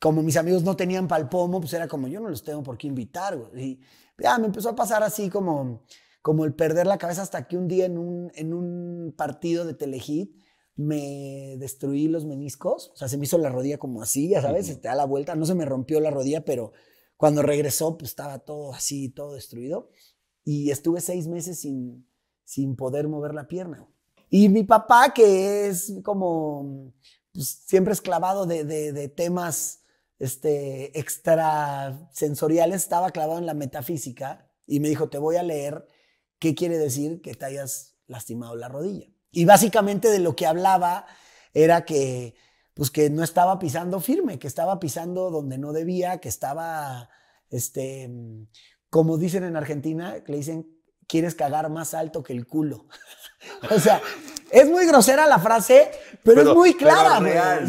como mis amigos no tenían palpomo, pues era como yo no los tengo por qué invitar, Y ya me empezó a pasar así como, como el perder la cabeza hasta que un día en un, en un partido de Telehit me destruí los meniscos, o sea, se me hizo la rodilla como así, ya sabes, se te da la vuelta, no se me rompió la rodilla, pero cuando regresó, pues estaba todo así, todo destruido, y estuve seis meses sin, sin poder mover la pierna. Y mi papá, que es como pues, siempre esclavado de, de, de temas este, extrasensorial estaba clavado en la metafísica y me dijo, te voy a leer qué quiere decir que te hayas lastimado la rodilla. Y básicamente de lo que hablaba era que, pues que no estaba pisando firme, que estaba pisando donde no debía, que estaba, este, como dicen en Argentina, le dicen, quieres cagar más alto que el culo. o sea, es muy grosera la frase, pero, es muy clara,